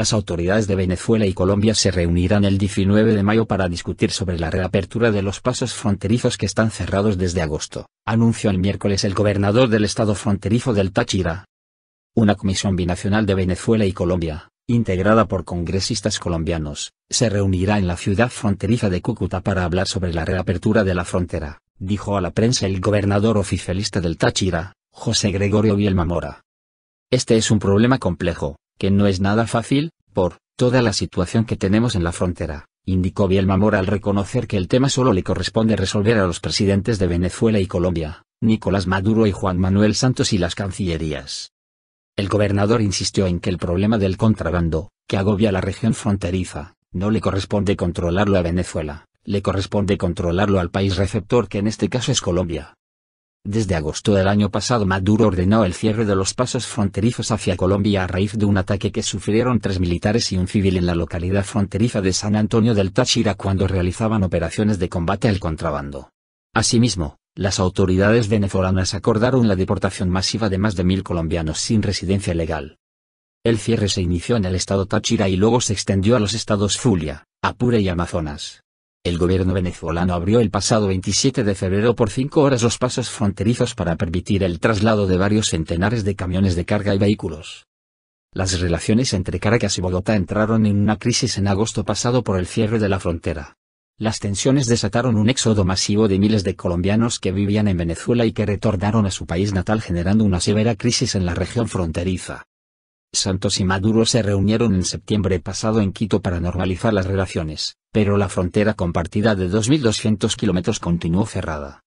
Las autoridades de Venezuela y Colombia se reunirán el 19 de mayo para discutir sobre la reapertura de los pasos fronterizos que están cerrados desde agosto, anunció el miércoles el gobernador del estado fronterizo del Táchira. Una comisión binacional de Venezuela y Colombia, integrada por congresistas colombianos, se reunirá en la ciudad fronteriza de Cúcuta para hablar sobre la reapertura de la frontera, dijo a la prensa el gobernador oficialista del Táchira, José Gregorio Biel Mora. Este es un problema complejo, que no es nada fácil, por toda la situación que tenemos en la frontera, indicó Bielmamor al reconocer que el tema solo le corresponde resolver a los presidentes de Venezuela y Colombia, Nicolás Maduro y Juan Manuel Santos y las cancillerías. El gobernador insistió en que el problema del contrabando, que agobia la región fronteriza, no le corresponde controlarlo a Venezuela, le corresponde controlarlo al país receptor que en este caso es Colombia. Desde agosto del año pasado Maduro ordenó el cierre de los pasos fronterizos hacia Colombia a raíz de un ataque que sufrieron tres militares y un civil en la localidad fronteriza de San Antonio del Táchira cuando realizaban operaciones de combate al contrabando. Asimismo, las autoridades venezolanas acordaron la deportación masiva de más de mil colombianos sin residencia legal. El cierre se inició en el estado Táchira y luego se extendió a los estados Zulia, Apure y Amazonas. El gobierno venezolano abrió el pasado 27 de febrero por cinco horas los pasos fronterizos para permitir el traslado de varios centenares de camiones de carga y vehículos. Las relaciones entre Caracas y Bogotá entraron en una crisis en agosto pasado por el cierre de la frontera. Las tensiones desataron un éxodo masivo de miles de colombianos que vivían en Venezuela y que retornaron a su país natal generando una severa crisis en la región fronteriza. Santos y Maduro se reunieron en septiembre pasado en Quito para normalizar las relaciones, pero la frontera compartida de 2.200 kilómetros continuó cerrada.